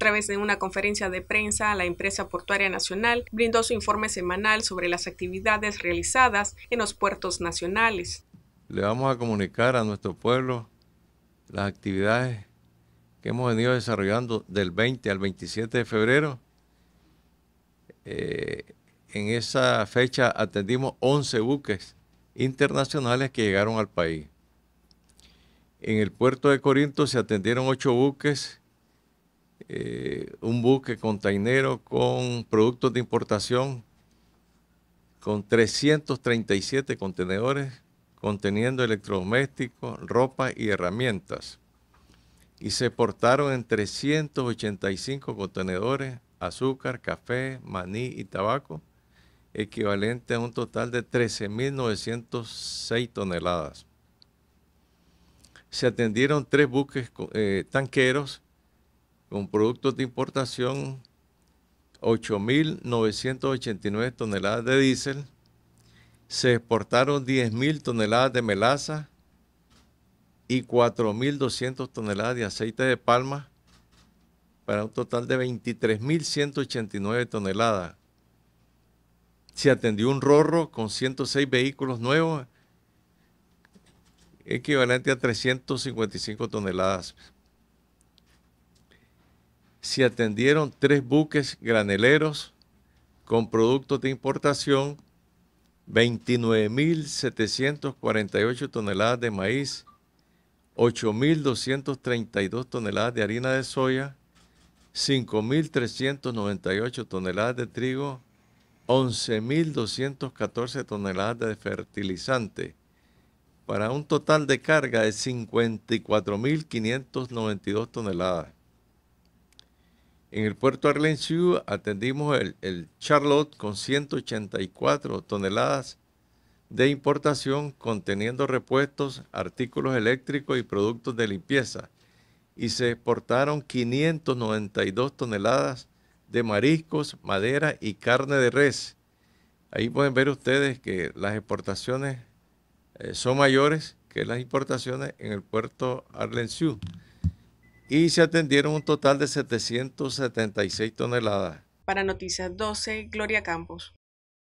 través de una conferencia de prensa, la empresa portuaria nacional brindó su informe semanal sobre las actividades realizadas en los puertos nacionales. Le vamos a comunicar a nuestro pueblo las actividades que hemos venido desarrollando del 20 al 27 de febrero. Eh, en esa fecha atendimos 11 buques internacionales que llegaron al país. En el puerto de Corinto se atendieron 8 buques eh, un buque containero con productos de importación con 337 contenedores conteniendo electrodomésticos, ropa y herramientas. Y se portaron en 385 contenedores azúcar, café, maní y tabaco, equivalente a un total de 13.906 toneladas. Se atendieron tres buques eh, tanqueros con productos de importación 8.989 toneladas de diésel, se exportaron 10.000 toneladas de melaza y 4.200 toneladas de aceite de palma para un total de 23.189 toneladas. Se atendió un rorro con 106 vehículos nuevos, equivalente a 355 toneladas se atendieron tres buques graneleros con productos de importación, 29.748 toneladas de maíz, 8.232 toneladas de harina de soya, 5.398 toneladas de trigo, 11.214 toneladas de fertilizante, para un total de carga de 54.592 toneladas. En el puerto Arlensiu atendimos el, el Charlotte con 184 toneladas de importación conteniendo repuestos, artículos eléctricos y productos de limpieza. Y se exportaron 592 toneladas de mariscos, madera y carne de res. Ahí pueden ver ustedes que las exportaciones eh, son mayores que las importaciones en el puerto Arlensiu y se atendieron un total de 776 toneladas. Para Noticias 12, Gloria Campos.